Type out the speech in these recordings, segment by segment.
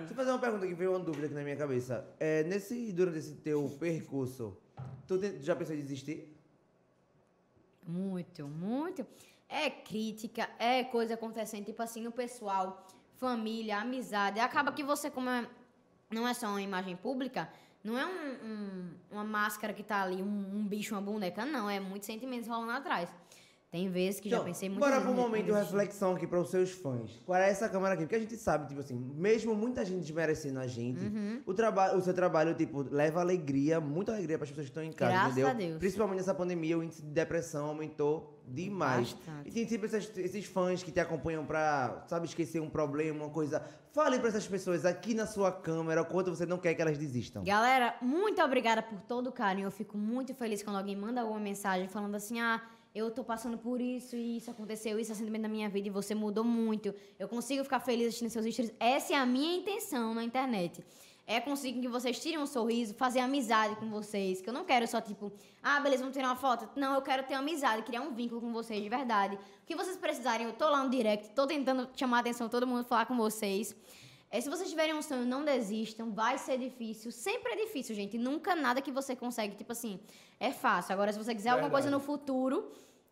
Deixa eu fazer uma pergunta que veio uma dúvida aqui na minha cabeça. É, nesse, durante esse teu percurso, tu já pensou em desistir? Muito, muito. É crítica, é coisa acontecendo, tipo assim, no pessoal, família, amizade. Acaba que você, como é, não é só uma imagem pública, não é um, um, uma máscara que tá ali, um, um bicho, uma boneca, não. É muitos sentimentos rolando atrás. Tem vezes que então, já pensei muito Bora para um momento de reflexão aqui para os seus fãs. Para é essa câmera aqui, porque a gente sabe, tipo assim, mesmo muita gente desmerecendo a gente, uhum. o, traba o seu trabalho, tipo, leva alegria, muita alegria para as pessoas que estão em casa, Graças entendeu? A Deus. Principalmente nessa pandemia, o índice de depressão aumentou demais. Bastante. E tem sempre tipo, esses, esses fãs que te acompanham para sabe, esquecer um problema, uma coisa. Fale para essas pessoas aqui na sua câmera o quanto você não quer que elas desistam. Galera, muito obrigada por todo o carinho. Eu fico muito feliz quando alguém manda alguma mensagem falando assim, ah eu tô passando por isso e isso aconteceu, isso é sentimento da minha vida e você mudou muito. Eu consigo ficar feliz assistindo seus stories. Essa é a minha intenção na internet. É conseguir que vocês tirem um sorriso, fazer amizade com vocês. Que eu não quero só, tipo, ah, beleza, vamos tirar uma foto. Não, eu quero ter amizade, criar um vínculo com vocês de verdade. O que vocês precisarem, eu tô lá no direct, tô tentando chamar a atenção de todo mundo, falar com vocês. É, se vocês tiverem um sonho, não desistam, vai ser difícil. Sempre é difícil, gente. Nunca nada que você consegue, tipo assim, é fácil. Agora, se você quiser Verdade. alguma coisa no futuro,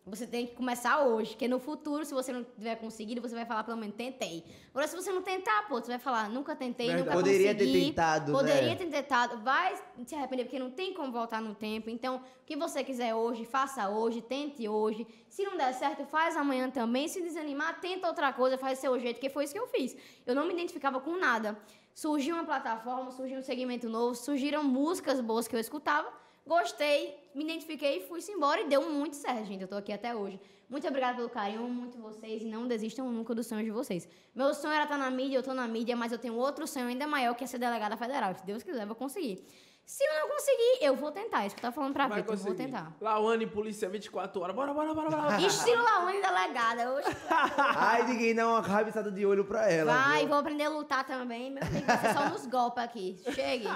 você tem que começar hoje, porque no futuro, se você não tiver conseguido, você vai falar pelo menos tentei. Agora, se você não tentar, pô, você vai falar nunca tentei, Verdade. nunca poderia consegui. Poderia ter tentado, né? Poderia né? ter tentado. Vai se arrepender, porque não tem como voltar no tempo. Então, o que você quiser hoje, faça hoje, tente hoje. Se não der certo, faz amanhã também. Se desanimar, tenta outra coisa, faz do seu jeito, que foi isso que eu fiz. Eu não me identificava com nada. Surgiu uma plataforma, surgiu um segmento novo, surgiram músicas boas que eu escutava Gostei, me identifiquei e fui embora e deu muito certo, gente. Eu tô aqui até hoje. Muito obrigada pelo carinho, muito vocês e não desistam nunca dos sonhos de vocês. Meu sonho era estar tá na mídia, eu tô na mídia, mas eu tenho outro sonho ainda maior que é ser delegada federal. Se Deus quiser, eu vou conseguir. Se eu não conseguir, eu vou tentar. É isso que eu tava falando pra ver, eu vou tentar. Lawane, polícia 24 horas. Bora, bora, bora, bora. Estilo Lawane delegada. Hoje. Ai, ninguém dá uma rabiçada de olho pra ela. Vai, viu? vou aprender a lutar também. Meu amigo, ser só nos golpes aqui. Chegue.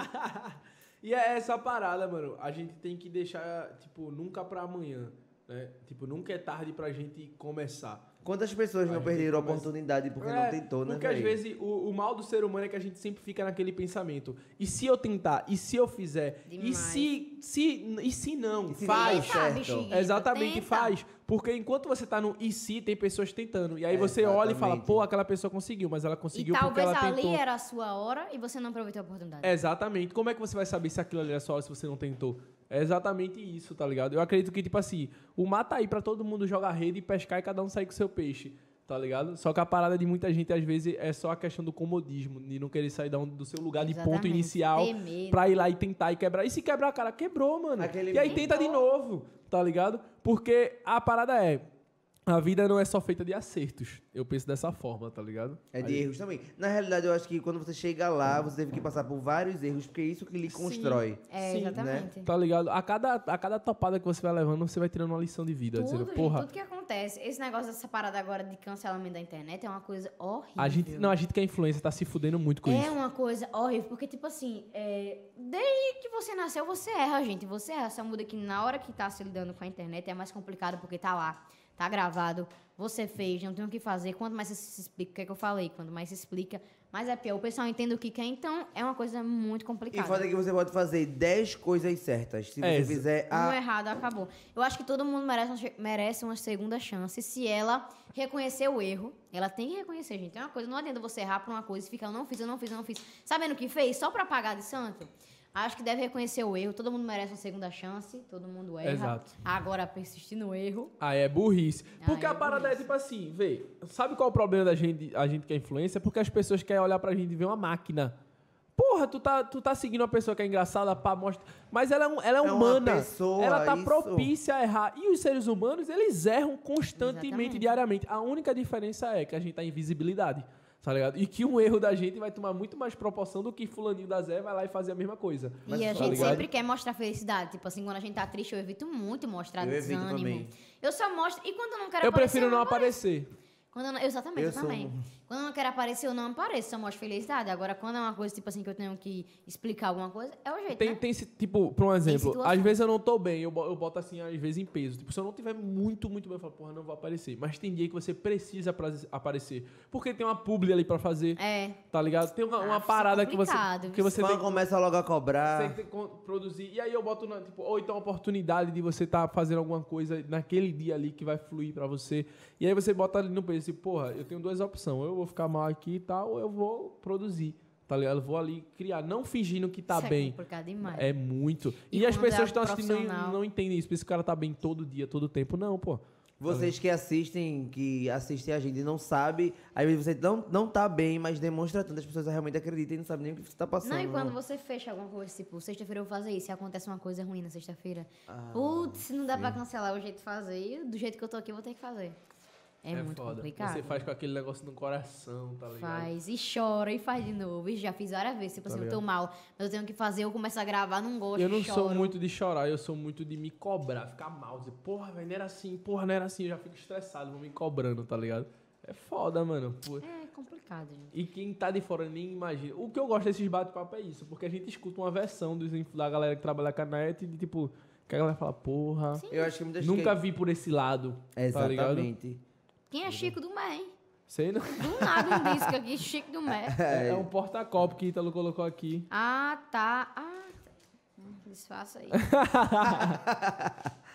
E é essa parada, mano. A gente tem que deixar, tipo, nunca pra amanhã. Né? Tipo, nunca é tarde pra gente começar. Quantas pessoas a não perderam a oportunidade porque é, não tentou, né? Porque véio? às vezes o, o, mal do ser humano é que a gente sempre fica naquele pensamento. E se eu tentar? E se eu fizer? Demais. E se, se. E se não? E se faz. Não Exatamente, Tenta. faz. Porque enquanto você tá no e se, tem pessoas tentando. E aí é, você exatamente. olha e fala, pô, aquela pessoa conseguiu, mas ela conseguiu e porque ela tentou. talvez ali era a sua hora e você não aproveitou a oportunidade. Exatamente. Como é que você vai saber se aquilo ali era sua hora se você não tentou? É exatamente isso, tá ligado? Eu acredito que, tipo assim, o mar tá aí pra todo mundo jogar rede e pescar e cada um sair com seu peixe tá ligado? Só que a parada de muita gente, às vezes, é só a questão do comodismo, de não querer sair do seu lugar de ponto inicial pra ir lá e tentar e quebrar. E se quebrar, cara, quebrou, mano. Aquele e aí tenta de novo, tá ligado? Porque a parada é, a vida não é só feita de acertos. Eu penso dessa forma, tá ligado? É de Aí- erros também. Na realidade, eu acho que quando você chega lá, você teve que passar por vários erros, porque é isso que lhe constrói. Sim, é, Sim, né? Tá ligado? A cada, a cada topada que você vai levando, você vai tirando uma lição de vida. Tudo, dizendo, porra, tudo que acontece. Esse negócio dessa parada agora de cancelamento da internet é uma coisa horrível. a gente, não, a gente que é influência tá se fudendo muito com É isso. uma coisa horrível, porque, tipo assim, é, desde que você nasceu, você erra, gente. Você erra. Só muda que na hora que tá se lidando com a internet é mais complicado porque tá lá tá gravado, você fez, não tem o que fazer. Quanto mais você se explica, o que é que eu falei? Quanto mais se explica, mais é pior. O pessoal entende o que quer, então é uma coisa muito complicada. E foda é que você pode fazer 10 coisas certas. Se é você isso. fizer a. Um errado, acabou. Eu acho que todo mundo merece, merece uma segunda chance se ela reconhecer o erro. Ela tem que reconhecer, gente. É uma coisa, não adianta você errar por uma coisa e ficar, eu não fiz, eu não fiz, eu não fiz. Sabendo o que fez? Só pra pagar de santo? Acho que deve reconhecer o erro. Todo mundo merece uma segunda chance. Todo mundo erra. Exato. Agora, persistir no erro. Ah, é burrice. Ah, Porque é a parada é burrice. é tipo assim, vê. Sabe qual é o problema da gente, a gente que é influência? Porque as pessoas querem olhar pra gente e ver uma máquina. Porra, tu tá, tu tá seguindo uma pessoa que é engraçada, pá, mostra. Mas ela é, um, ela é, é humana. Pessoa, ela tá isso. propícia a errar. E os seres humanos, eles erram constantemente, Exatamente. diariamente. A única diferença é que a gente tá em invisibilidade tá ligado? E que um erro da gente vai tomar muito mais proporção do que fulaninho da Zé vai lá e fazer a mesma coisa. Mas, e a tá gente ligado? sempre quer mostrar felicidade. Tipo assim, quando a gente tá triste, eu evito muito mostrar eu desânimo. Eu só mostro. E quando eu não quero eu aparecer. Prefiro eu prefiro não aparecer. aparecer. Quando eu não... Exatamente, eu, eu também. Quando eu não quero aparecer, eu não apareço, eu mostro felicidade. Agora, quando é uma coisa, tipo assim, que eu tenho que explicar alguma coisa, é o jeito. Tem, né? tem tipo, por um exemplo, às vezes eu não tô bem, eu, eu boto assim, às vezes em peso. Tipo, se eu não tiver muito, muito bem, eu falo, porra, não vou aparecer. Mas tem dia que você precisa aparecer. Porque tem uma publi ali pra fazer. É. Tá ligado? Tem uma, uma ah, é parada que você. Que você tem, começa logo a cobrar. Você tem que produzir. E aí eu boto, na, tipo, ou então a oportunidade de você estar tá fazendo alguma coisa naquele dia ali que vai fluir pra você. E aí você bota ali no peso, tipo, porra, eu tenho duas opções. Eu vou ficar mal aqui e tal, ou eu vou produzir tá ligado? Eu vou ali criar, não fingindo que tá isso é bem. É complicado demais. É muito. E, e as pessoas que é estão assistindo não, não entendem isso, por isso que o cara tá bem todo dia, todo tempo. Não, pô. Vocês que assistem, que assistem a gente e não sabe, aí você não, não tá bem, mas demonstra tanto, as pessoas realmente acreditam e não sabem nem o que você tá passando. Não, e quando você fecha alguma coisa, tipo, sexta-feira eu vou fazer isso, e acontece uma coisa ruim na sexta-feira. Ah, putz, não dá sim. pra cancelar o jeito de fazer, do jeito que eu tô aqui, eu vou ter que fazer. É, é muito foda. complicado. Você faz com aquele negócio no coração, tá ligado? Faz, e chora, e faz de novo. E já fiz várias vezes. Tipo tá assim, ligado? eu tô mal, mas eu tenho que fazer, eu começo a gravar, não gosto. Eu não choro. sou muito de chorar, eu sou muito de me cobrar, ficar mal, dizer, porra, velho, não era assim, porra, não era assim. Eu já fico estressado, vou me cobrando, tá ligado? É foda, mano. Pô. É complicado, gente. E quem tá de fora nem imagina. O que eu gosto desses bate-papo é isso, porque a gente escuta uma versão dos, da galera que trabalha com a net de tipo, que a galera fala, porra. Sim. Eu acho que me deixei... Nunca vi por esse lado. Tá Exatamente. Tá quem é uhum. Chico do Mé, hein? Sei não. Do nada um disco aqui, Chico do Mé. É, é, é um porta-copo que Ítalo colocou aqui. Ah, tá. Ah, tá. Desfaça aí.